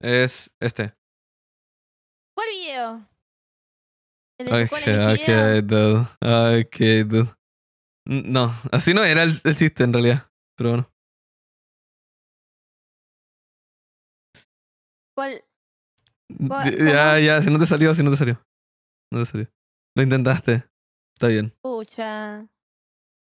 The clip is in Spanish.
es este. ¿Cuál video? Ok, ok, dude. Ok, dude. No, así no era el, chiste en realidad, pero bueno. ¿Cuál? ¿Cuál? Ya, ya, si no te salió, si no te salió. No te salió. Lo intentaste. Está bien. Pucha.